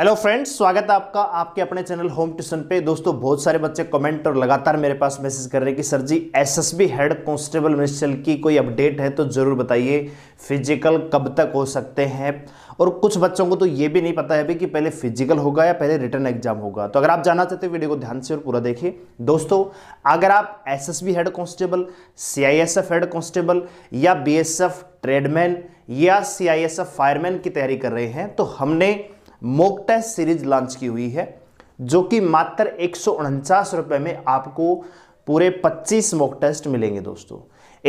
hello friends स्वागत है आपका आपके अपने चैनल होम ट्यूशन पे दोस्तों बहुत सारे बच्चे कमेंट और लगातार मेरे पास मैसेज कर रहे हैं कि sir ji SSB head constable minister की कोई अपडेट है तो ज़रूर बताइए फिजिकल कब तक हो सकते हैं और कुछ बच्चों को तो ये भी नहीं पता है अभी कि पहले फिजिकल होगा या पहले रिटर्न एग्जाम होगा तो अगर आप जानना चाहते हो वीडियो को ध्यान से और पूरा देखिए दोस्तों अगर आप S head constable C head constable या बी ट्रेडमैन या सी फायरमैन की तैयारी कर रहे हैं तो हमने मोक टेस्ट सीरीज लॉन्च की हुई है जो कि मात्र एक रुपए में आपको पूरे 25 मोक टेस्ट मिलेंगे दोस्तों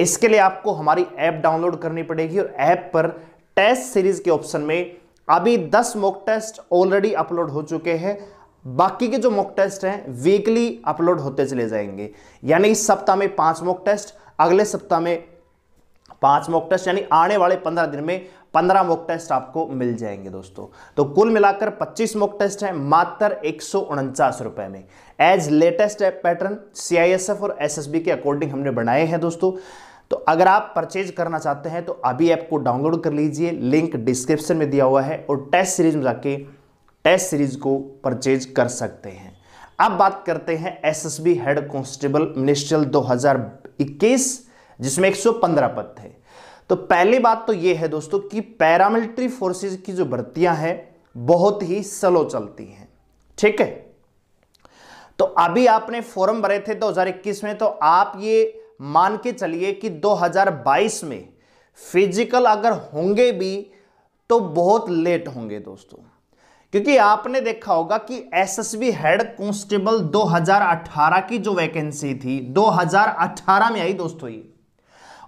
इसके लिए आपको हमारी ऐप डाउनलोड करनी पड़ेगी और ऐप पर टेस्ट सीरीज के ऑप्शन में अभी 10 मोक टेस्ट ऑलरेडी अपलोड हो चुके हैं बाकी के जो मोक टेस्ट हैं वीकली अपलोड होते चले जाएंगे यानी इस सप्ताह में पांच मोक टेस्ट अगले सप्ताह में पांच मोक टेस्ट यानी आने वाले पंद्रह दिन में पंद्रह मॉक टेस्ट आपको मिल जाएंगे दोस्तों तो कुल मिलाकर पच्चीस मॉक टेस्ट हैं मात्र एक रुपए में एज लेटेस्ट पैटर्न सीआईएसएफ और एसएसबी के अकॉर्डिंग हमने बनाए हैं दोस्तों तो अगर आप परचेज करना चाहते हैं तो अभी ऐप को डाउनलोड कर लीजिए लिंक डिस्क्रिप्शन में दिया हुआ है और टेस्ट सीरीज में जाके टेस्ट सीरीज को परचेज कर सकते हैं अब बात करते हैं एसएसबी हेड कांस्टेबल मिनिस्ट्रियल 2021 जिसमें 115 पद थे तो पहली बात तो यह है दोस्तों कि पैरामिलिट्री फोर्सेस की जो भर्तियां हैं बहुत ही स्लो चलती हैं ठीक है तो अभी आपने फॉर्म भरे थे 2021 में तो आप ये मान के चलिए कि 2022 में फिजिकल अगर होंगे भी तो बहुत लेट होंगे दोस्तों क्योंकि आपने देखा होगा कि एसएसबी हेड कांस्टेबल 2018 की जो वैकेंसी थी 2018 में आई दोस्तों ये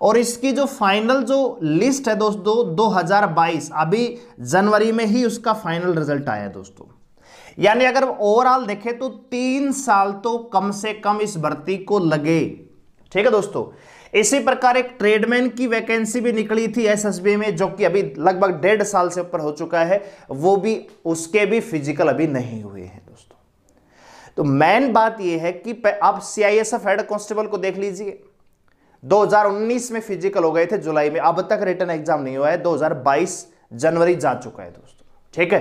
और इसकी जो फाइनल जो लिस्ट है दोस्तों 2022 अभी जनवरी में ही उसका फाइनल रिजल्ट आया है दोस्तों यानी अगर ओवरऑल देखें तो तीन साल तो कम से कम इस भर्ती को लगे ठीक है दोस्तों इसी प्रकार एक ट्रेडमैन की वैकेंसी भी निकली थी एसएसबी में जो कि अभी लगभग डेढ़ साल से ऊपर हो चुका है वो भी उसके भी फिजिकल अभी नहीं हुए हैं दोस्तों तो मेन बात यह है कि आप सीआईएसएफ हेड कांस्टेबल को देख लीजिए 2019 में फिजिकल हो गए थे जुलाई में अब तक रिटर्न एग्जाम नहीं हुआ है 2022 जनवरी जा चुका है दोस्तों ठीक है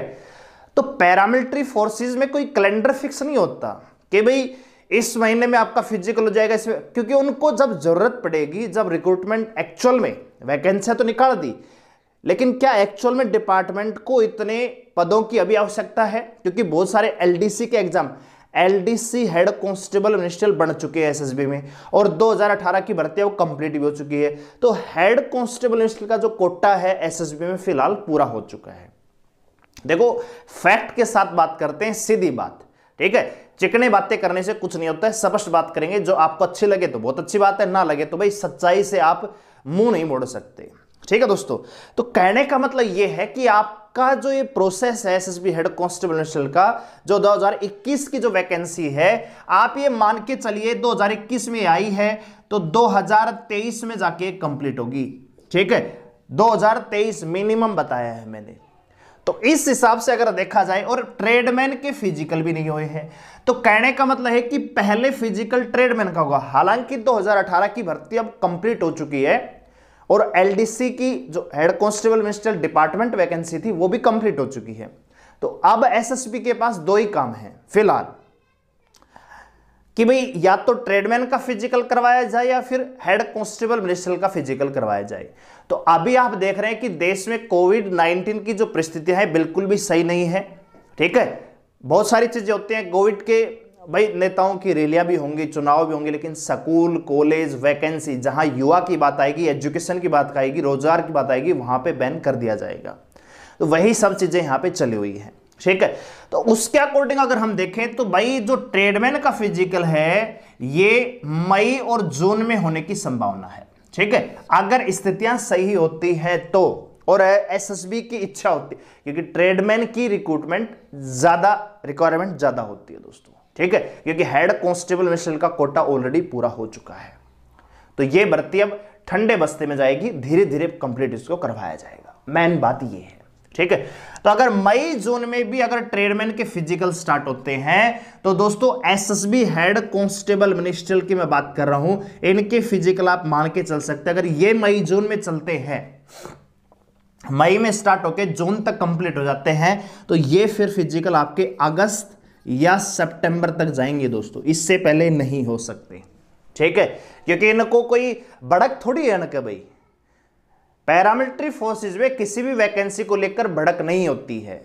तो पैरामिलिट्री फोर्सेस में कोई कैलेंडर फिक्स नहीं होता कि भाई इस महीने में आपका फिजिकल हो जाएगा इसमें क्योंकि उनको जब जरूरत पड़ेगी जब रिक्रूटमेंट एक्चुअल में वैकेंसियां तो निकाल दी लेकिन क्या एक्चुअल में डिपार्टमेंट को इतने पदों की अभी आवश्यकता है क्योंकि बहुत सारे एलडीसी के exam LDC head constable minister बन चुके हैं एसएसबी में और 2018 की भर्ती वो कंप्लीट भी हो चुकी है तो हेड कांस्टेबल मिनिस्टर का जो कोटा है एसएसबी में फिलहाल पूरा हो चुका है देखो फैक्ट के साथ बात करते हैं सीधी बात ठीक है चिकने बातें करने से कुछ नहीं होता है स्पष्ट बात करेंगे जो आपको अच्छी लगे तो बहुत अच्छी बात है ना लगे तो भाई सच्चाई से आप मुंह नहीं मोड़ सकते ठीक है दोस्तों तो कहने का मतलब यह है कि आपका जो ये प्रोसेस है एसएसबी हेड कांस्टेबल नेशनल का जो 2021 की जो वैकेंसी है आप ये मान के चलिए 2021 में आई है तो 2023 में जाके कंप्लीट होगी ठीक है 2023 मिनिमम बताया है मैंने तो इस हिसाब से अगर देखा जाए और ट्रेडमैन के फिजिकल भी नहीं हुए हैं तो कहने का मतलब है कि पहले फिजिकल ट्रेडमैन का होगा हालांकि 2018 की भर्ती अब कंप्लीट हो चुकी है और एलडीसी की जो head constable minister department vacancy थी वो भी कंप्लीट हो चुकी है तो अब एसएसबी के पास दो ही काम है फिलहाल कि भाई या तो ट्रेडमैन का फिजिकल करवाया जाए या फिर हेड कांस्टेबल मिनिस्टर का फिजिकल करवाया जाए तो अभी आप देख रहे हैं कि देश में कोविड नाइनटीन की जो परिस्थितियां हैं बिल्कुल भी सही नहीं है ठीक है बहुत सारी चीजें होती हैं कोविड के भाई नेताओं की रैलियां भी होंगी चुनाव भी होंगे लेकिन स्कूल कॉलेज वैकेंसी जहां युवा की बात आएगी एजुकेशन की बात आएगी रोजगार की बात आएगी वहां पे बैन कर दिया जाएगा तो वही सब चीज़ें यहां पे चली हुई हैं ठीक है तो उसके अकॉर्डिंग अगर हम देखें तो भाई जो ट्रेडमैन का फिजिकल है ये मई और जून में होने की संभावना है ठीक है अगर स्थितियां सही होती है तो और बी की इच्छा होती है क्योंकि ट्रेडमैन की रिक्रूटमेंट ज़्यादा रिक्वायरमेंट ज़्यादा होती है दोस्तों ठीक है क्योंकि हेड कांस्टेबल मिशन का कोटा ऑलरेडी पूरा हो चुका है तो यह भर्ती अब ठंडे बस्ते में जाएगी धीरे धीरे कंप्लीट इसको करवाया जाएगा मेन बात यह है ठीक है तो अगर मई जोन में भी अगर ट्रेडमैन के फिजिकल स्टार्ट होते हैं तो दोस्तों एसएसबी हेड कांस्टेबल मिनिस्टर की मैं बात कर रहा हूं इनके फिजिकल आप मान के चल सकते हैं अगर ये मई जून में चलते हैं मई में स्टार्ट होकर जून तक कंप्लीट हो जाते हैं तो ये फिर फिजिकल आपके अगस्त या सितंबर तक जाएंगे दोस्तों इससे पहले नहीं हो सकते ठीक है क्योंकि इनको कोई भड़क थोड़ी है ना भाई पैरामिलिट्री फोर्सेज में किसी भी वैकेंसी को लेकर भड़क नहीं होती है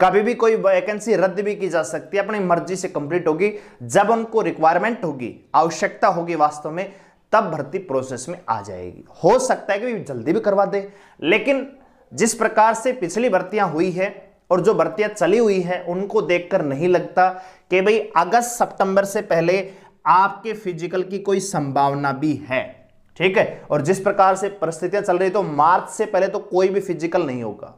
कभी भी कोई वैकेंसी रद्द भी की जा सकती है अपनी मर्जी से कंप्लीट होगी जब उनको रिक्वायरमेंट होगी आवश्यकता होगी वास्तव में तब भर्ती प्रोसेस में आ जाएगी हो सकता है कि जल्दी भी करवा दे लेकिन जिस प्रकार से पिछली भर्तियां हुई है और जो भर्तियां चली हुई हैं उनको देखकर नहीं लगता कि भाई अगस्त सितंबर से पहले आपके फिजिकल की कोई संभावना भी है ठीक है और जिस प्रकार से परिस्थितियां चल रही तो मार्च से पहले तो कोई भी फिजिकल नहीं होगा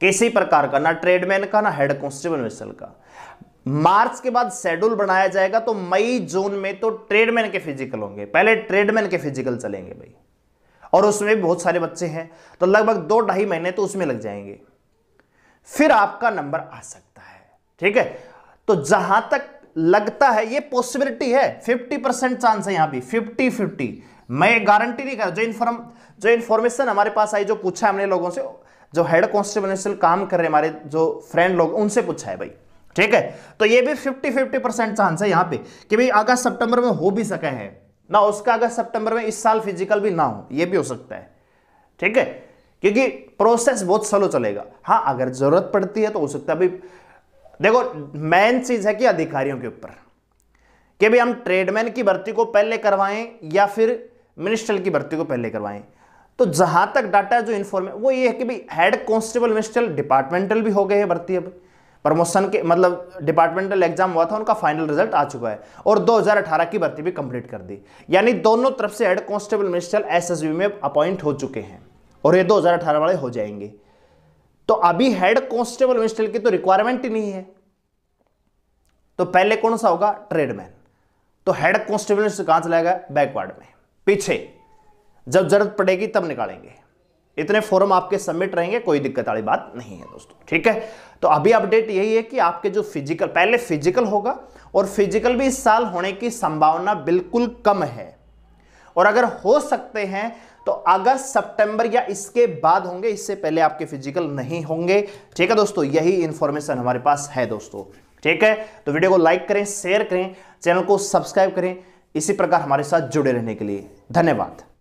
किसी प्रकार का ना ट्रेडमैन का ना हेड कॉन्स्टेबल मिसल का मार्च के बाद शेड्यूल बनाया जाएगा तो मई जून में तो ट्रेडमैन के फिजिकल होंगे पहले ट्रेडमैन के फिजिकल चलेंगे भाई और उसमें भी बहुत सारे बच्चे हैं तो लगभग दो ढाई महीने तो उसमें लग जाएंगे फिर आपका नंबर आ सकता है ठीक है तो जहां तक लगता है ये पॉसिबिलिटी है 50 परसेंट चांस है यहां भी 50 50 मैं गारंटी नहीं कर जो इन्फॉर्म जो इन्फॉर्मेशन हमारे पास आई जो पूछा हमने लोगों से जो हेड कॉन्स्टेबल काम कर रहे हमारे जो फ्रेंड लोग उनसे पूछा है भाई ठीक है तो ये भी 50 50 परसेंट चांस है यहां पे कि भाई अगस्त सितंबर में हो भी सके हैं ना उसका अगस्त सितंबर में इस साल फिजिकल भी ना हो ये भी हो सकता है ठीक है क्योंकि प्रोसेस बहुत स्लो चलेगा हाँ अगर जरूरत पड़ती है तो हो सकता है देखो मेन चीज है कि अधिकारियों के ऊपर कि भाई हम ट्रेडमैन की भर्ती को पहले करवाएं या फिर मिनिस्टर की भर्ती को पहले करवाएं तो जहां तक डाटा जो इन्फॉर्म है वो ये है कि भाई हेड कांस्टेबल मिनिस्टर डिपार्टमेंटल भी हो गए हैं भर्ती अब प्रमोशन के मतलब डिपार्टमेंटल एग्जाम हुआ था उनका फाइनल रिजल्ट आ चुका है और 2018 की भर्ती भी कंप्लीट कर दी यानी दोनों तरफ से हेड कांस्टेबल मिनिस्टर एसएसबी में अपॉइंट हो चुके हैं और ये 2018 वाले हो जाएंगे तो अभी हेड कांस्टेबल मिनिस्टर की तो रिक्वायरमेंट ही नहीं है तो पहले कौन सा होगा ट्रेडमैन तो हेड कांस्टेबल मिनिस्टर कहां चलाएगा बैकवर्ड में पीछे जब जरूरत पड़ेगी तब निकालेंगे इतने फॉर्म आपके सबमिट रहेंगे कोई दिक्कत वाली बात नहीं है दोस्तों ठीक है तो अभी अपडेट यही है कि आपके जो फिजिकल पहले फिजिकल होगा और फिजिकल भी इस साल होने की संभावना बिल्कुल कम है और अगर हो सकते हैं तो अगस्त सितंबर या इसके बाद होंगे इससे पहले आपके फिजिकल नहीं होंगे ठीक है दोस्तों यही इंफॉर्मेशन हमारे पास है दोस्तों ठीक है तो वीडियो को लाइक करें शेयर करें चैनल को सब्सक्राइब करें इसी प्रकार हमारे साथ जुड़े रहने के लिए धन्यवाद